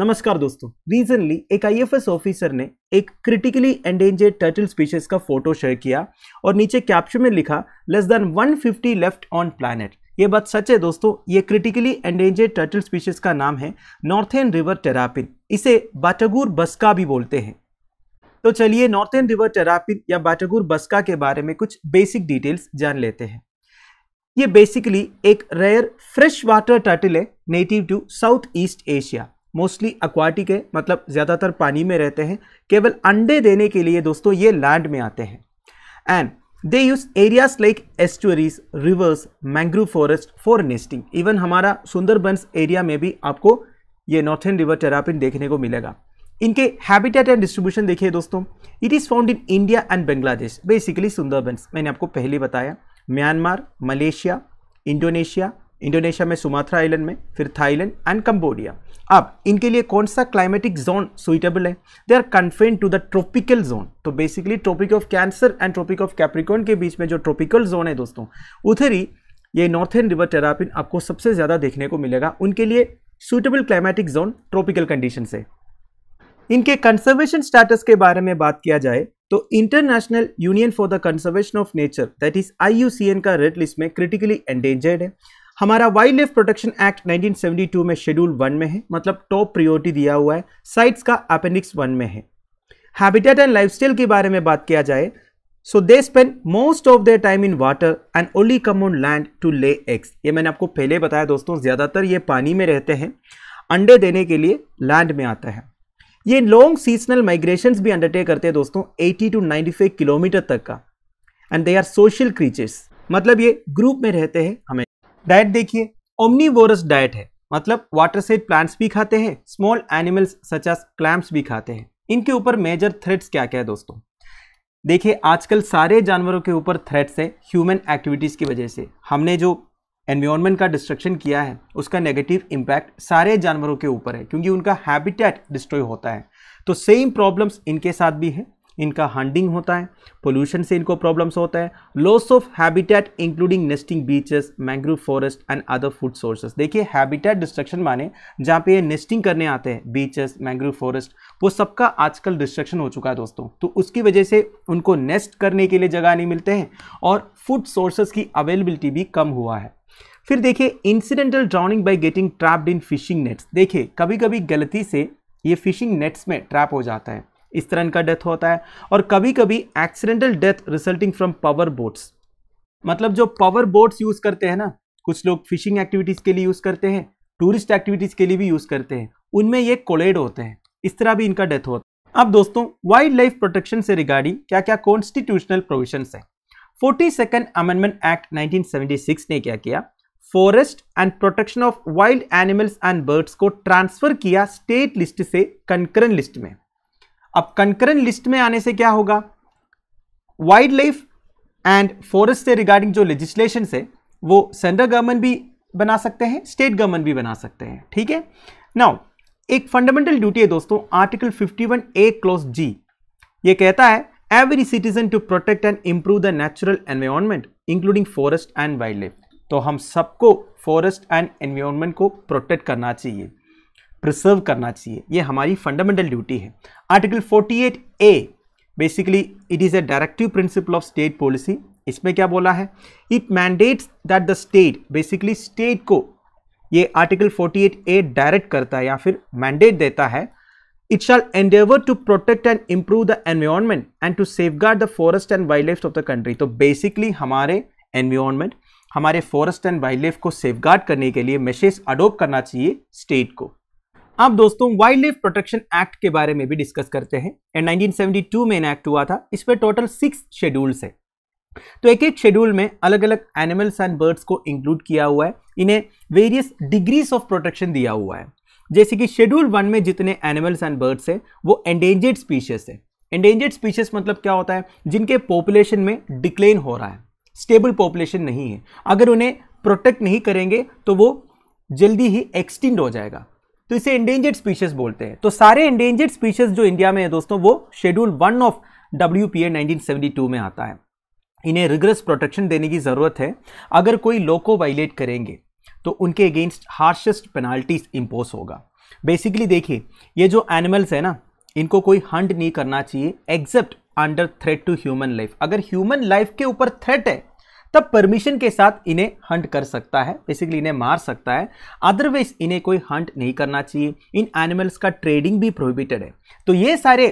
नमस्कार दोस्तों रिसेंटली एक आईएफएस ऑफिसर ने एक क्रिटिकली एंडेंजर्ड टर्टल स्पीशीज का फोटो शेयर किया और नीचे कैप्शन में लिखा less than 150 left on planet ये बात सच है दोस्तों ये क्रिटिकली एंडेंजर्ड टर्टल स्पीशीज का नाम है नॉर्थेन रिवर टेरापिन इसे बाटागूर बस्का भी बोलते हैं तो चलिए नॉर्थेन रिवर टेरापिन या बाटागुर बस्का के बारे में कुछ बेसिक डिटेल्स जान लेते हैं ये बेसिकली एक रेयर फ्रेश वाटर टर्टल है native to South East Asia mostly aquatic है मतलब ज़्यादातर पानी में रहते हैं केवल अंडे देने के लिए दोस्तों ये लैंड में आते हैं and they use areas like estuaries rivers mangrove forest for nesting even हमारा सुंदरबंस एरिया में भी आपको ये नॉर्थन रिवर टेरापिन देखने को मिलेगा इनके हैबिटेट एंड डिस्ट्रीब्यूशन देखिए दोस्तों it is found in India and Bangladesh basically Sundarbans मैंने आपको पहले बताया म्यांमार मलेशिया इंडोनेशिया इंडोनेशिया में सुमात्रा आइलैंड में फिर थाईलैंड एंड कम्बोडिया अब इनके लिए कौन सा क्लाइमेटिक जोन सुइटेबल है they are confined to the tropical zone तो basically Tropic of Cancer and Tropic of Capricorn के बीच में जो ट्रॉपिकल जोन है दोस्तों उधर ही ये नॉर्थन रिवर टेरापिन आपको सबसे ज़्यादा देखने को मिलेगा उनके लिए suitable climatic zone tropical condition से इनके कंजर्वेशन स्टेटस के बारे में बात किया जाए तो International Union for the Conservation of Nature that is I का रेड लिस्ट में क्रिटिकली एंडेंजर्ड है हमारा वाइल्ड लाइफ प्रोटेक्शन एक्ट 1972 में शेड्यूल वन में है मतलब टॉप प्रियोरिटी दिया हुआ है साइट्स का अपेंडिक्स वन में है हैबिटेट एंड लाइफस्टाइल के बारे में बात किया जाए so they spend most of their time in water and only come on land to lay eggs ये मैंने आपको पहले बताया दोस्तों ज़्यादातर ये पानी में रहते हैं अंडे देने के लिए लैंड में आता है ये लॉन्ग सीजनल माइग्रेशन भी अंडरटेक करते हैं दोस्तों 80 टू 95 किलोमीटर तक का and they are social creatures मतलब ये ग्रुप में रहते हैं हमें डाइट देखिए ओमनीवोरस डाइट है मतलब वाटर सेट प्लांट्स भी खाते हैं स्मॉल एनिमल्स एस क्लैम्प भी खाते हैं इनके ऊपर मेजर थ्रेट्स क्या क्या है दोस्तों देखिए आजकल सारे जानवरों के ऊपर थ्रेट्स है ह्यूमन एक्टिविटीज़ की वजह से हमने जो एनवायरनमेंट का डिस्ट्रक्शन किया है उसका नेगेटिव इम्पैक्ट सारे जानवरों के ऊपर है क्योंकि उनका हैबिटेट डिस्ट्रॉय होता है तो सेम प्रॉब्लम्स इनके साथ भी है इनका हंडिंग होता है पोल्यूशन से इनको प्रॉब्लम्स होता है loss of habitat including nesting beaches mangrove forest and other food sources देखिए हैबिटेट डिस्ट्रक्शन माने जहाँ पे ये नेस्टिंग करने आते हैं बीचेस मैंग्रोव फॉरेस्ट वो सबका आजकल डिस्ट्रक्शन हो चुका है दोस्तों तो उसकी वजह से उनको नेस्ट करने के लिए जगह नहीं मिलते हैं और फूड सोर्सेज की अवेलेबिलिटी भी कम हुआ है फिर देखिए incidental drowning by getting trapped in fishing nets देखिए कभी कभी गलती से ये फिशिंग नेट्स में ट्रैप हो जाता है इस तरह इनका डेथ होता है और कभी कभी accidental death resulting from power boats मतलब जो पावर बोट्स यूज़ करते हैं ना कुछ लोग फिशिंग एक्टिविटीज़ के लिए यूज़ करते हैं टूरिस्ट एक्टिविटीज़ के लिए भी यूज़ करते हैं उनमें ये कोलेड होते हैं इस तरह भी इनका डेथ होता है अब दोस्तों वाइल्ड लाइफ प्रोटेक्शन से रिगार्डिंग क्या क्या कॉन्स्टिट्यूशनल प्रोविजन है forty second amendment act nineteen ने क्या किया forest and protection of wild animals and birds को ट्रांसफर किया स्टेट लिस्ट से कंकरन लिस्ट में अब कंकरेंट लिस्ट में आने से क्या होगा वाइल्ड लाइफ एंड फॉरेस्ट से रिगार्डिंग जो लेजिस्लेशन है वो सेंट्रल गवर्नमेंट भी बना सकते हैं स्टेट गवर्नमेंट भी बना सकते हैं ठीक है नाउ एक फंडामेंटल ड्यूटी है दोस्तों आर्टिकल 51 ए क्लोज जी ये कहता है every citizen to protect and improve the natural environment including forest and wild life तो हम सबको फॉरेस्ट एंड एनवायरमेंट को प्रोटेक्ट करना चाहिए प्रिजर्व करना चाहिए ये हमारी फंडामेंटल ड्यूटी है article forty eight A basically it is a directive principle of state policy इसमें क्या बोला है it mandates that the state basically state को ये article forty eight A direct करता है या फिर मैंडेट देता है it shall endeavour to protect and improve the environment and to safeguard the forest and wild life of the country तो basically हमारे एनवायरमेंट हमारे फॉरेस्ट एंड वाइल्ड लाइफ को सेफ गार्ड करने के लिए मैसेज अडोप्ट करना चाहिए state को अब दोस्तों वाइल्ड लाइफ प्रोटेक्शन एक्ट के बारे में भी डिस्कस करते हैं एंड 1972 में एक्ट हुआ था इस पर टोटल सिक्स शेड्यूल्स है तो एक एक शेड्यूल में अलग अलग एनिमल्स एंड बर्ड्स को इंक्लूड किया हुआ है इन्हें वेरियस डिग्रीज ऑफ प्रोटेक्शन दिया हुआ है जैसे कि शेड्यूल वन में जितने एनिमल्स एंड बर्ड्स हैं वो एंडेंजर्ड स्पीशीज है एंडेंजर्ड स्पीशीज मतलब क्या होता है जिनके पॉपुलेशन में डिक्लेन हो रहा है स्टेबल पॉपुलेशन नहीं है अगर उन्हें प्रोटेक्ट नहीं करेंगे तो वो जल्दी ही एक्सटिंड हो जाएगा तो इसे इंडेंजर्ड स्पीशीज बोलते हैं तो सारे इंडेंजर्ड स्पीशीज जो इंडिया में है दोस्तों वो schedule one of W P A nineteen में आता है इन्हें रिग्रेस प्रोटेक्शन देने की ज़रूरत है अगर कोई लोको वायलेट करेंगे तो उनके अगेंस्ट हार्शेस्ट पेनाल्टीज इम्पोज होगा बेसिकली देखिए ये जो एनिमल्स है ना इनको कोई हंट नहीं करना चाहिए except under threat to human life अगर ह्यूमन लाइफ के ऊपर थ्रेट है तब परमिशन के साथ इन्हें हंट कर सकता है बेसिकली इन्हें मार सकता है अदरवाइज इन्हें कोई हंट नहीं करना चाहिए इन एनिमल्स का ट्रेडिंग भी प्रोहिबिटेड है तो ये सारे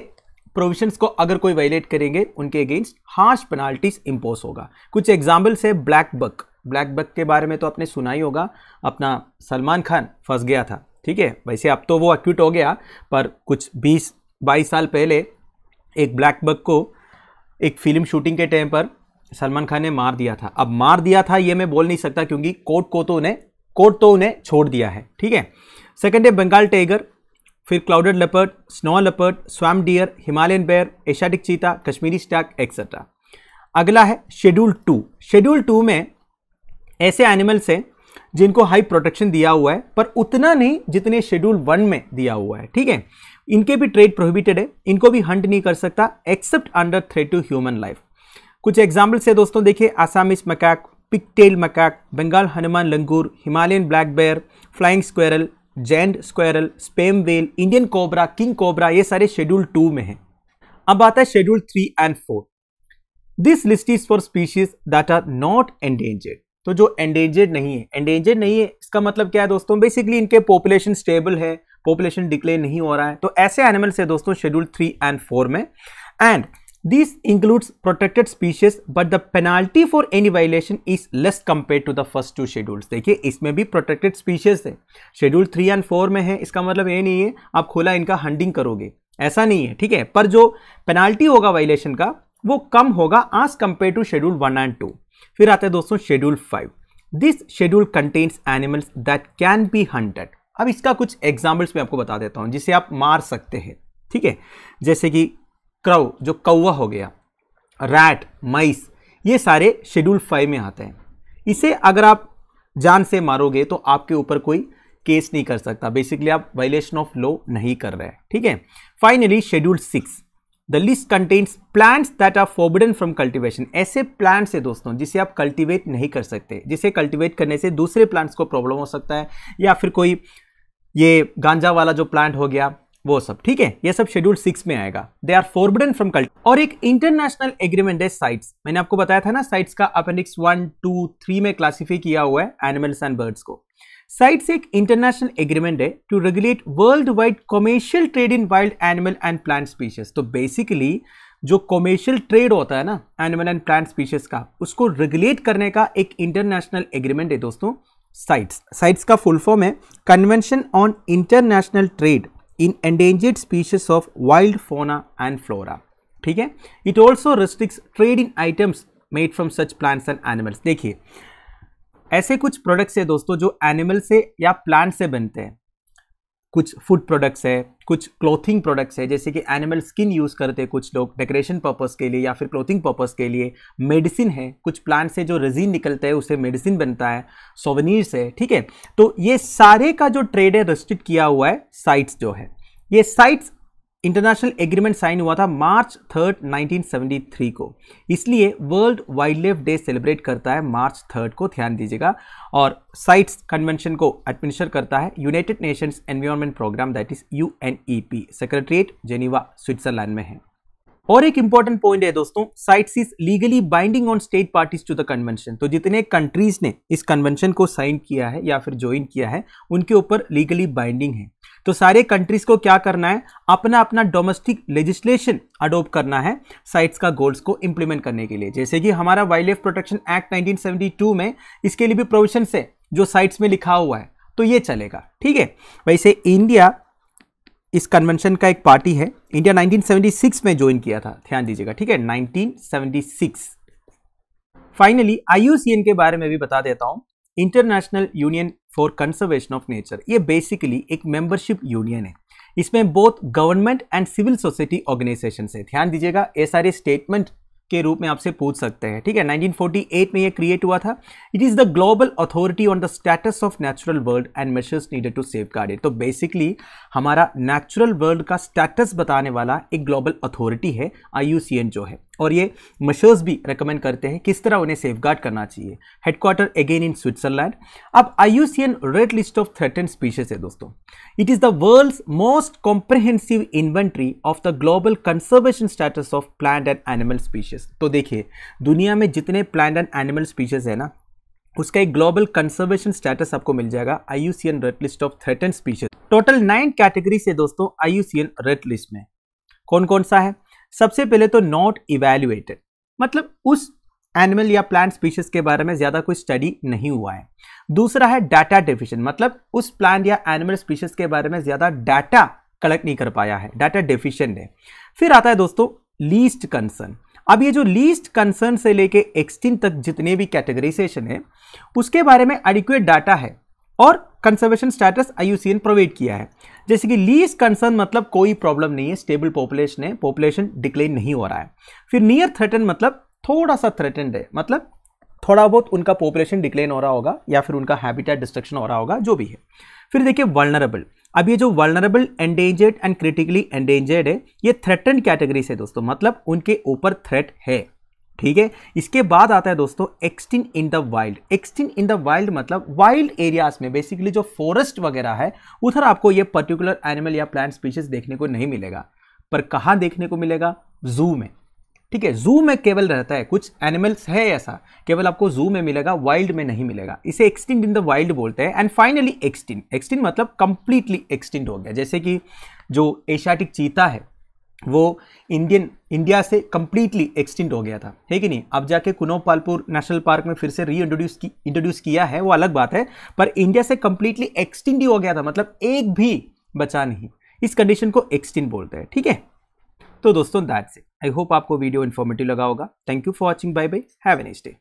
प्रोविजंस को अगर कोई वायलेट करेंगे उनके अगेंस्ट हार्श पेनाल्टीज इम्पोज होगा कुछ एग्जाम्पल्स है ब्लैक बक ब्लैक बक के बारे में तो आपने सुना ही होगा अपना सलमान खान फंस गया था ठीक है वैसे अब तो वो एक्यूट हो गया पर कुछ 20 22 साल पहले एक ब्लैक बक को एक फिल्म शूटिंग के टाइम पर सलमान खान ने मार दिया था अब मार दिया था ये मैं बोल नहीं सकता क्योंकि कोर्ट को तो उन्हें कोर्ट तो उन्हें छोड़ दिया है ठीक है सेकेंड है बंगाल टाइगर फिर clouded leopard snow leopard swamp deer Himalayan bear Asiatic cheetah Kashmiri stack etcetera अगला है शेड्यूल टू शेड्यूल टू में ऐसे एनिमल्स हैं जिनको हाई प्रोटेक्शन दिया हुआ है पर उतना नहीं जितने शेड्यूल वन में दिया हुआ है ठीक है इनके भी ट्रेड प्रोहिबिटेड है इनको भी हंट नहीं कर सकता except under threat to human life कुछ एग्जाम्पल्स है दोस्तों देखिए Assamese macaque pigtail macaque Bengal Hanuman langur Himalayan black bear flying squirrel giant squirrel sperm whale Indian cobra king cobra ये सारे शेड्यूल टू में हैं अब आता है schedule three and four this list is for species that are not endangered तो जो endangered नहीं है एंडेंजर्ड नहीं है इसका मतलब क्या है दोस्तों बेसिकली इनके पॉपुलेशन स्टेबल है पॉपुलेशन डिक्लेयर नहीं हो रहा है तो ऐसे एनिमल्स है दोस्तों शेड्यूल थ्री एंड फोर में and This includes protected species but the penalty for any violation is less compared to the first two schedules देखिए इसमें भी protected species है शेड्यूल थ्री एंड फोर में है इसका मतलब ये नहीं है आप खुला इनका हंडिंग करोगे ऐसा नहीं है ठीक है पर जो पेनाल्टी होगा वायलेशन का वो कम होगा आज compare to schedule one and two फिर आते हैं दोस्तों schedule five this schedule contains animals that can be hunted अब इसका कुछ एग्जाम्पल्स मैं आपको बता देता हूँ जिसे आप मार सकते हैं ठीक है जैसे कि क्रव जो कौवा हो गया रैट माइस ये सारे शेड्यूल फाइव में आते हैं इसे अगर आप जान से मारोगे तो आपके ऊपर कोई केस नहीं कर सकता बेसिकली आप वायलेशन ऑफ लॉ नहीं कर रहे हैं ठीक है finally schedule six the list contains plants that are forbidden from cultivation ऐसे प्लांट्स है दोस्तों जिसे आप कल्टिवेट नहीं कर सकते जिसे कल्टिवेट करने से दूसरे प्लांट्स को प्रॉब्लम हो सकता है या फिर कोई ये गांजा वाला जो प्लांट हो गया वो सब ठीक है ये सब शेड्यूल सिक्स में आएगा they are forbidden from cult और एक इंटरनेशनल एग्रीमेंट है साइट्स मैंने आपको बताया था ना साइट्स का अपेंडिक्स वन टू थ्री में क्लासिफाई किया हुआ है एनिमल्स एंड बर्ड्स को साइट्स एक इंटरनेशनल एग्रीमेंट है to regulate world wide commercial trade in wild animal and plant species तो बेसिकली जो कॉमर्शियल ट्रेड होता है ना एनिमल एंड प्लांट स्पीशीज का उसको रेगुलेट करने का एक इंटरनेशनल एग्रीमेंट है दोस्तों साइट्स साइट्स का फुल फॉर्म है convention on international trade in endangered species of wild fauna and flora ठीक है it also restrict trade in items made from such plants and animals देखिए ऐसे कुछ प्रोडक्ट्स है दोस्तों जो एनिमल से या प्लांट से बनते हैं कुछ फूड प्रोडक्ट्स है कुछ क्लोथिंग प्रोडक्ट्स है जैसे कि एनिमल स्किन यूज़ करते हैं कुछ लोग डेकोरेशन पर्पस के लिए या फिर क्लोथिंग पर्पस के लिए मेडिसिन है कुछ प्लांट से जो रेजिन निकलता है उसे मेडिसिन बनता है सोवनीर्स है ठीक है तो ये सारे का जो ट्रेड है रेस्ट्रिक्ट किया हुआ है साइट्स जो है ये साइट्स इंटरनेशनल एग्रीमेंट साइन हुआ था मार्च थर्ड 1973 को इसलिए world wild life day celebrate करता है मार्च थर्ड को ध्यान दीजिएगा और साइट्स कन्वेंशन को एडमिनिस्टर करता है United Nations Environment Programme that is U secretariat Geneva Switzerland में है और एक इंपॉर्टेंट पॉइंट है दोस्तों CITES is legally binding on state parties to the convention तो जितने कंट्रीज ने इस कन्वेंशन को साइन किया है या फिर ज्वाइन किया है उनके ऊपर लीगली बाइंडिंग है तो सारे कंट्रीज को क्या करना है अपना अपना डोमेस्टिक लेजिस्लेशन अडोप्ट करना है साइट्स का गोल्स को इंप्लीमेंट करने के लिए जैसे कि हमारा wild life protection act nineteen में इसके लिए भी प्रोविजन है जो साइट्स में लिखा हुआ है तो ये चलेगा ठीक है वैसे इंडिया इस कन्वेंशन का एक पार्टी है इंडिया 1976 में ज्वाइन किया था ध्यान दीजिएगा ठीक है 1976 फाइनली आईयूसीएन के बारे में भी बता देता हूं International Union for Conservation of Nature ये बेसिकली एक मेंबरशिप यूनियन है इसमें both government and civil society organisation है ध्यान दीजिएगा ये सारे स्टेटमेंट के रूप में आपसे पूछ सकते हैं ठीक है 1948 में ये क्रिएट हुआ था it is the global authority on the status of natural world and measures needed to safeguard तो बेसिकली हमारा नेचुरल वर्ल्ड का स्टेटस बताने वाला एक ग्लोबल अथॉरिटी है आई जो है और ये मशर्स भी रेकमेंड करते हैं किस तरह उन्हें सेफ करना चाहिए हेडक्वार्टर अगेन इन स्विट्जरलैंड अब I red list of threatened species है दोस्तों it is the world's most comprehensive inventory of the global conservation status of plant and animal species तो देखिए दुनिया में जितने प्लांट एंड एनिमल स्पीशीज है ना उसका एक ग्लोबल कंजर्वेशन स्टेटस आपको मिल जाएगा I C N red list of threatened species total nine category से दोस्तों आई रेड लिस्ट में कौन कौन सा है सबसे पहले तो नॉट इवेल्युएटेड मतलब उस एनिमल या प्लांट स्पीशीज के बारे में ज़्यादा कोई स्टडी नहीं हुआ है दूसरा है डाटा डेफिशिएंट मतलब उस प्लांट या एनिमल स्पीशीज के बारे में ज़्यादा डाटा कलेक्ट नहीं कर पाया है डाटा डेफिशिएंट है फिर आता है दोस्तों लीस्ट कंसर्न अब ये जो लीस्ट कंसर्न से लेके एक्सटीन तक जितने भी कैटेगराइजेशन है उसके बारे में एडिक्वेट डाटा है और कंजर्वेशन स्टेटस आई प्रोवाइड किया है जैसे कि लीज कंसर्न मतलब कोई प्रॉब्लम नहीं है स्टेबल पॉपुलेशन है पॉपुलेशन डिक्लेन नहीं हो रहा है फिर नियर थ्रेटन मतलब थोड़ा सा थ्रेटेंड है मतलब थोड़ा बहुत उनका पॉपुलेशन डिक्लेन हो रहा होगा या फिर उनका हैबिटेट डिस्ट्रक्शन हो रहा होगा जो भी है फिर देखिए वर्नरेबल अब ये जो vulnerable endangered and critically endangered है ये थ्रेटेंड कैटेगरी से दोस्तों मतलब उनके ऊपर थ्रेट है ठीक है इसके बाद आता है दोस्तों extinct in the wild extinct in the wild मतलब वाइल्ड एरियाज में बेसिकली जो फॉरेस्ट वगैरह है उधर आपको ये पर्टिकुलर एनिमल या प्लांट स्पीशीज देखने को नहीं मिलेगा पर कहाँ देखने को मिलेगा जू में ठीक है जू में केवल रहता है कुछ एनिमल्स है ऐसा केवल आपको जू में मिलेगा वाइल्ड में नहीं मिलेगा इसे एक्सटिंट इन द वाइल्ड बोलते हैं एंड फाइनली एक्सटिंग एक्सटिन मतलब कंप्लीटली एक्सटिंट हो गया जैसे कि जो एशियाटिक चीता है वो इंडियन इंडिया से कम्प्लीटली एक्सटिंट हो गया था है कि नहीं अब जाके कुनो पालपुर नेशनल पार्क में फिर से री इंट्रोड्यूस की इंट्रोड्यूस किया है वो अलग बात है पर इंडिया से कम्प्लीटली एक्सटिंट ही हो गया था मतलब एक भी बचा नहीं इस कंडीशन को एक्सटिंट बोलते हैं ठीक है तो दोस्तों दैट से आई होप आपको वीडियो इन्फॉर्मेटिव लगा होगा thank you for watching bye bye have a next day